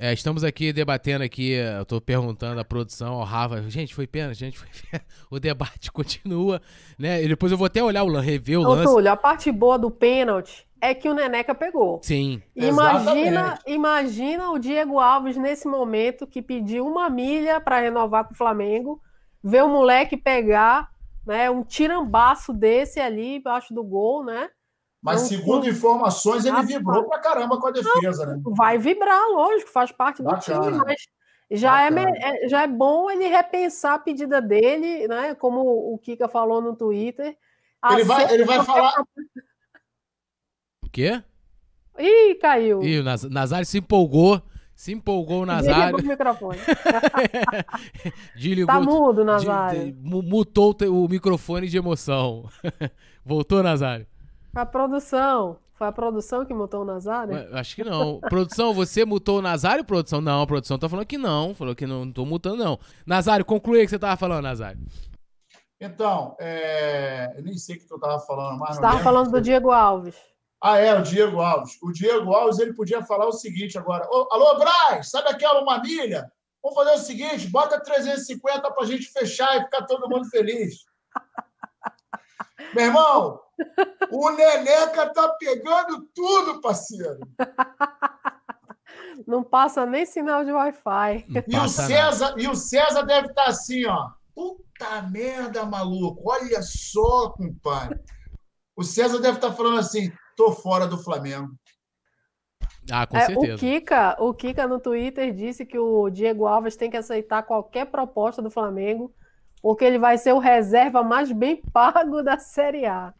É, estamos aqui debatendo aqui, eu tô perguntando à produção, ao Rafa, gente, foi pena, gente, foi pena. O debate continua, né? E depois eu vou até olhar o lance, rever o Ô, lance. Túlio, a parte boa do pênalti é que o Neneca pegou. Sim. Imagina, exatamente. imagina o Diego Alves nesse momento que pediu uma milha para renovar com o Flamengo, ver o moleque pegar, né, um tirambaço desse ali embaixo do gol, né? Mas, não, segundo não. informações, ele ah, vibrou pra caramba com a defesa, não, né? Vai vibrar, lógico, faz parte Bacana. do time, mas já é, é, já é bom ele repensar a pedida dele, né? Como o Kika falou no Twitter. Ele vai, ele vai é falar. O quê? Ih, caiu. Ih, o Nazário se empolgou. Se empolgou o Nazário. Desligou o microfone. tá mudo, Nazário. De, de, mutou o microfone de emoção. Voltou, Nazário. A produção. Foi a produção que mutou o Nazário? acho que não. produção, você mutou o Nazário, produção? Não, a produção tá falando que não. Falou que não, não tô mutando, não. Nazário, conclui o que você tava falando, Nazário. Então, é... eu nem sei o que eu estava falando mais. Estava falando do Diego Alves. Ah, é, o Diego Alves. O Diego Alves ele podia falar o seguinte agora: oh, Alô, Braz, sabe aquela uma milha? Vamos fazer o seguinte: bota 350 para a gente fechar e ficar todo mundo feliz. Meu irmão, o Neneca tá pegando tudo, parceiro. Não passa nem sinal de Wi-Fi. E o César, e o César deve estar tá assim, ó. Puta merda, maluco. Olha só, compadre. O César deve estar tá falando assim: tô fora do Flamengo. Ah, com é, certeza. O Kika, o Kika no Twitter disse que o Diego Alves tem que aceitar qualquer proposta do Flamengo, porque ele vai ser o reserva mais bem pago da Série A.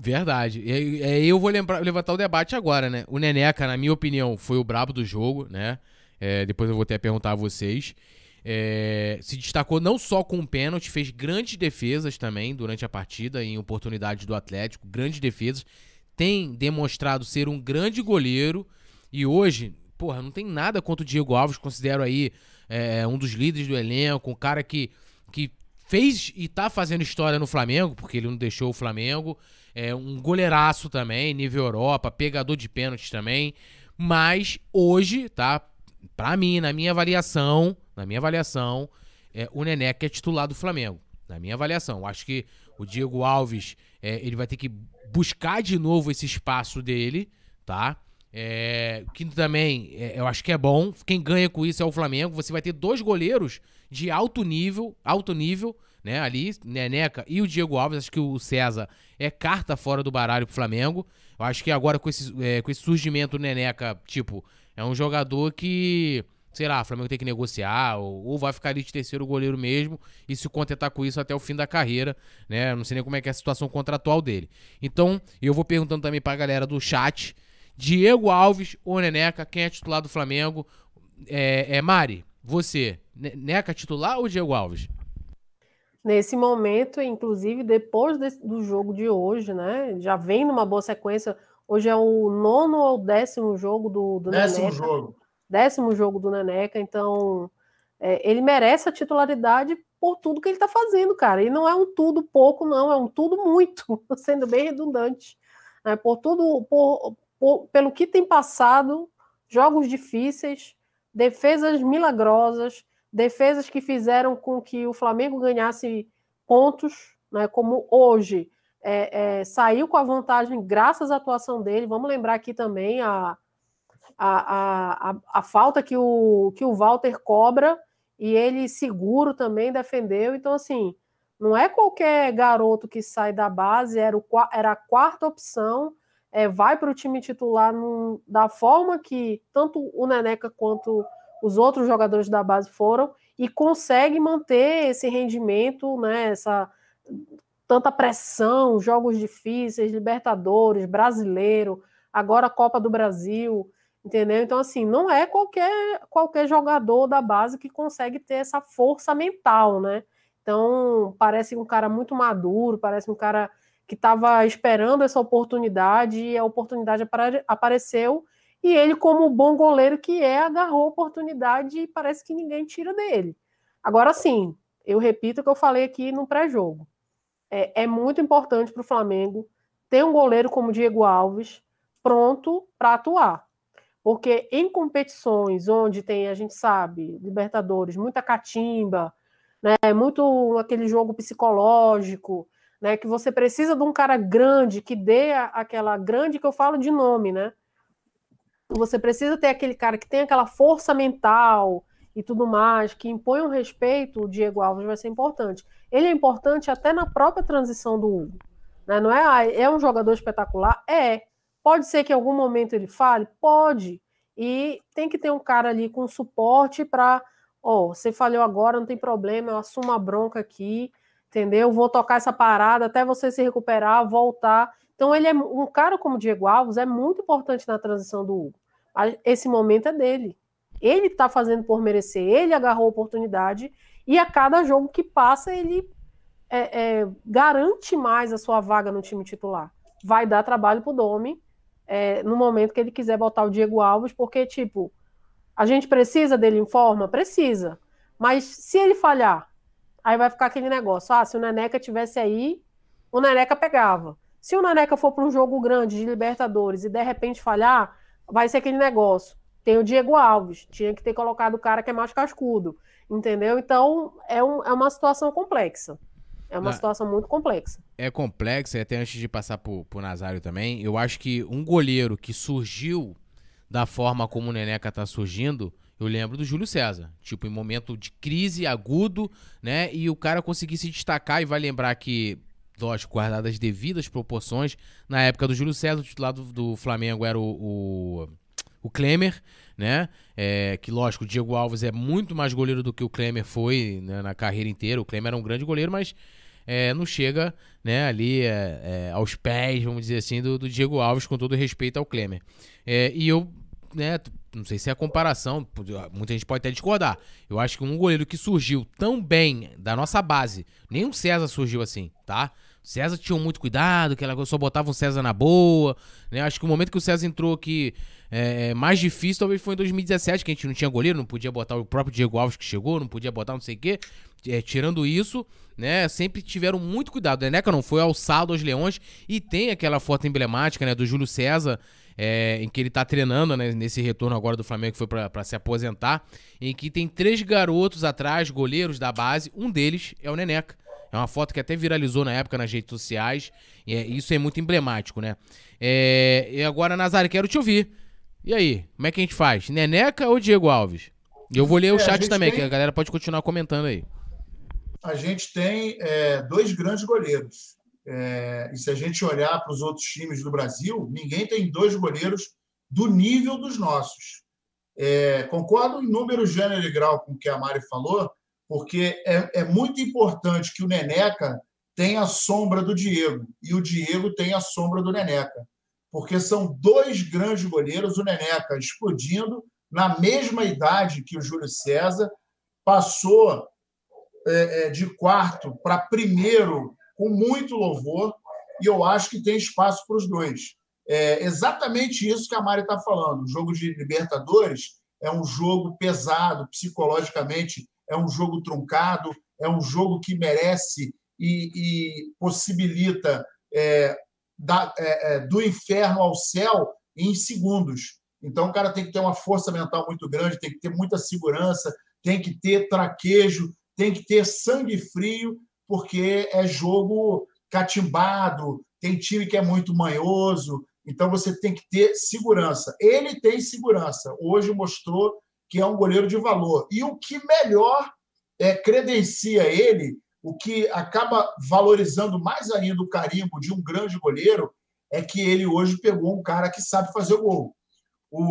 Verdade. E é, eu vou lembrar, levantar o debate agora, né? O Neneca, na minha opinião, foi o brabo do jogo, né? É, depois eu vou até perguntar a vocês. É, se destacou não só com o pênalti, fez grandes defesas também durante a partida, em oportunidades do Atlético, grandes defesas. Tem demonstrado ser um grande goleiro e hoje, porra, não tem nada contra o Diego Alves, considero aí é, um dos líderes do elenco, um cara que, que fez e tá fazendo história no Flamengo, porque ele não deixou o Flamengo. É um goleiraço também, nível Europa, pegador de pênaltis também. Mas hoje, tá? Pra mim, na minha avaliação, na minha avaliação, é, o Neneca é titular do Flamengo. Na minha avaliação. Eu acho que o Diego Alves, é, ele vai ter que buscar de novo esse espaço dele, tá? É, que também é, eu acho que é bom. Quem ganha com isso é o Flamengo. Você vai ter dois goleiros de alto nível, alto nível, né? Ali, Neneca e o Diego Alves. Acho que o César é carta fora do baralho pro Flamengo. Eu acho que agora com esse, é, com esse surgimento do Neneca, tipo, é um jogador que, sei lá, o Flamengo tem que negociar ou, ou, vai ficar ali de terceiro goleiro mesmo e se contentar com isso até o fim da carreira, né? Não sei nem como é que é a situação contratual dele. Então, eu vou perguntando também pra galera do chat. Diego Alves ou Neneca, quem é titular do Flamengo? É, é Mari, você, Neneca titular ou Diego Alves? Nesse momento, inclusive depois de, do jogo de hoje, né? Já vem numa boa sequência. Hoje é o nono ou décimo jogo do, do décimo Neneca. Décimo jogo. Décimo jogo do Neneca, então é, ele merece a titularidade por tudo que ele está fazendo, cara. E não é um tudo pouco, não, é um tudo muito, sendo bem redundante. Né, por tudo, por, pelo que tem passado, jogos difíceis, defesas milagrosas, defesas que fizeram com que o Flamengo ganhasse pontos, né, como hoje. É, é, saiu com a vantagem graças à atuação dele. Vamos lembrar aqui também a, a, a, a, falta que o, que o Walter cobra e ele seguro também defendeu. Então, assim, não é qualquer garoto que sai da base, era, o, era a quarta opção é, vai para o time titular num, da forma que tanto o Neneca quanto os outros jogadores da base foram e consegue manter esse rendimento, né, essa tanta pressão, jogos difíceis, Libertadores, Brasileiro, agora Copa do Brasil, entendeu? Então assim, não é qualquer qualquer jogador da base que consegue ter essa força mental, né? Então, parece um cara muito maduro, parece um cara que estava esperando essa oportunidade e a oportunidade apareceu. E ele, como bom goleiro que é, agarrou a oportunidade e parece que ninguém tira dele. Agora sim, eu repito o que eu falei aqui no pré-jogo. É, é muito importante para o Flamengo ter um goleiro como Diego Alves pronto para atuar. Porque em competições onde tem, a gente sabe, Libertadores, muita catimba, né, muito aquele jogo psicológico, né? Que você precisa de um cara grande que dê aquela grande que eu falo de nome, né? Você precisa ter aquele cara que tem aquela força mental e tudo mais, que impõe um respeito, o Diego Alves vai ser importante. Ele é importante até na própria transição do Hugo. Né? Não é, é um jogador espetacular? É. Pode ser que em algum momento ele fale? Pode. E tem que ter um cara ali com suporte para, ó, oh, você falhou agora, não tem problema, eu assumo a bronca aqui, entendeu? Vou tocar essa parada até você se recuperar, voltar. Então, ele é um cara como Diego Alves é muito importante na transição do Hugo. Esse momento é dele. Ele está fazendo por merecer, ele agarrou a oportunidade e a cada jogo que passa, ele é, é, garante mais a sua vaga no time titular. Vai dar trabalho pro Domi é, no momento que ele quiser botar o Diego Alves, porque, tipo, a gente precisa dele em forma? Precisa. Mas se ele falhar, Aí vai ficar aquele negócio: ah, se o Neneca tivesse aí, o Neneca pegava. Se o Neneca for para um jogo grande de Libertadores e de repente falhar, vai ser aquele negócio. Tem o Diego Alves, tinha que ter colocado o cara que é mais cascudo, entendeu? Então é, um, é uma situação complexa. É uma Não, situação muito complexa. É complexa, até antes de passar pro, pro Nazário também. Eu acho que um goleiro que surgiu da forma como o Neneca tá surgindo, eu lembro do Júlio César. Tipo, em momento de crise agudo, né? E o cara conseguir se destacar e vai lembrar que, lógico, guardadas as devidas proporções, na época do Júlio César, o titular do, do Flamengo era o, o, o Klemer, né? É, que, lógico, o Diego Alves é muito mais goleiro do que o Klemer foi né, na carreira inteira. O Klemer era um grande goleiro, mas é, não chega né, ali é, é, aos pés, vamos dizer assim, do, do, Diego Alves, com todo respeito ao Klemer. É, e eu, né, não sei se é a comparação, muita gente pode até discordar. Eu acho que um goleiro que surgiu tão bem da nossa base, nem o César surgiu assim, tá? César tinha muito cuidado, que ela só botava o César na boa, né? Acho que o momento que o César entrou aqui é, é mais difícil talvez foi em 2017, que a gente não tinha goleiro, não podia botar o próprio Diego Alves que chegou, não podia botar não sei o quê. É, tirando isso, né, sempre tiveram muito cuidado. O Neneca não foi alçado aos leões e tem aquela foto emblemática, né, do Júlio César, é, em que ele tá treinando, né, nesse retorno agora do Flamengo que foi para se aposentar, em que tem três garotos atrás, goleiros da base, um deles é o Neneca. É uma foto que até viralizou na época nas redes sociais. E é, isso é muito emblemático, né? É, e agora, Nazário, quero te ouvir. E aí, como é que a gente faz? Neneca ou Diego Alves? Eu vou ler o é, chat também, tem... que a galera pode continuar comentando aí. A gente tem é, dois grandes goleiros. É, e se a gente olhar para os outros times do Brasil, ninguém tem dois goleiros do nível dos nossos. É, concordo em número, gênero e grau com o que a Mari falou, porque é, é muito importante que o Neneca tenha a sombra do Diego e o Diego tenha a sombra do Neneca, porque são dois grandes goleiros, o Neneca explodindo na mesma idade que o Júlio César, passou é, é, de quarto para primeiro com muito louvor, e eu acho que tem espaço para os dois. É exatamente isso que a Mari está falando. O jogo de Libertadores é um jogo pesado psicologicamente é um jogo truncado, é um jogo que merece e, e possibilita é, da, é, é, do inferno ao céu em segundos. Então, o cara tem que ter uma força mental muito grande, tem que ter muita segurança, tem que ter traquejo, tem que ter sangue frio, porque é jogo catimbado, tem time que é muito manhoso, então você tem que ter segurança. Ele tem segurança. Hoje mostrou que é um goleiro de valor. E o que melhor é, credencia ele, o que acaba valorizando mais ainda o carimbo de um grande goleiro, é que ele hoje pegou um cara que sabe fazer o gol. O,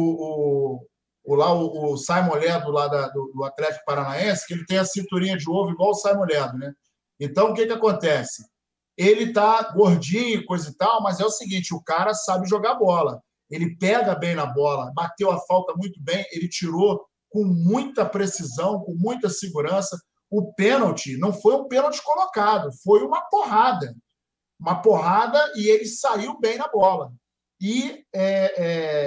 o, o lá, o, o Simon Ledo, lá da, do, do, Atlético Paranaense, que ele tem a cinturinha de ovo igual o Simon Ledo, né? Então, o que, que acontece? Ele tá gordinho, coisa e tal, mas é o seguinte: o cara sabe jogar bola ele pega bem na bola, bateu a falta muito bem, ele tirou com muita precisão, com muita segurança. O pênalti não foi um pênalti colocado, foi uma porrada. Uma porrada e ele saiu bem na bola. E é,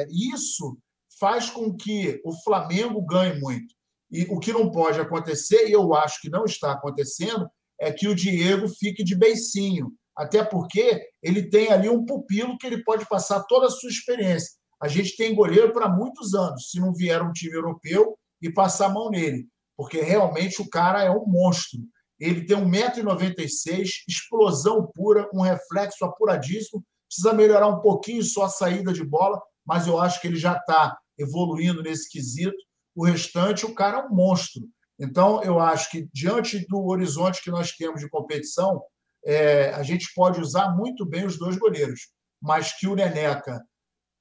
é, isso faz com que o Flamengo ganhe muito. E o que não pode acontecer, e eu acho que não está acontecendo, é que o Diego fique de beicinho até porque ele tem ali um pupilo que ele pode passar toda a sua experiência. A gente tem goleiro para muitos anos, se não vier um time europeu e passar a mão nele, porque realmente o cara é um monstro. Ele tem 1,96m, explosão pura, um reflexo apuradíssimo, precisa melhorar um pouquinho só a saída de bola, mas eu acho que ele já está evoluindo nesse quesito. O restante, o cara é um monstro. Então, eu acho que, diante do horizonte que nós temos de competição, é, a gente pode usar muito bem os dois goleiros, mas que o Neneca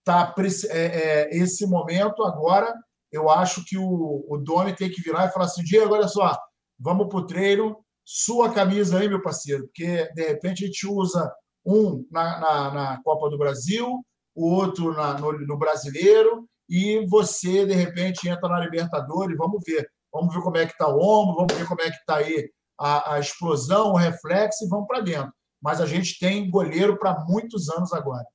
tá é, é, esse momento agora, eu acho que o, o Domi tem que virar e falar assim, Diego, olha só, vamos para o treino, sua camisa aí, meu parceiro, porque de repente a gente usa um na, na, na Copa do Brasil, o outro na, no, no Brasileiro, e você, de repente, entra na Libertadores, vamos ver. Vamos ver como é que está o ombro, vamos ver como é que está aí a, a explosão, o reflexo e vão para dentro. Mas a gente tem goleiro para muitos anos agora.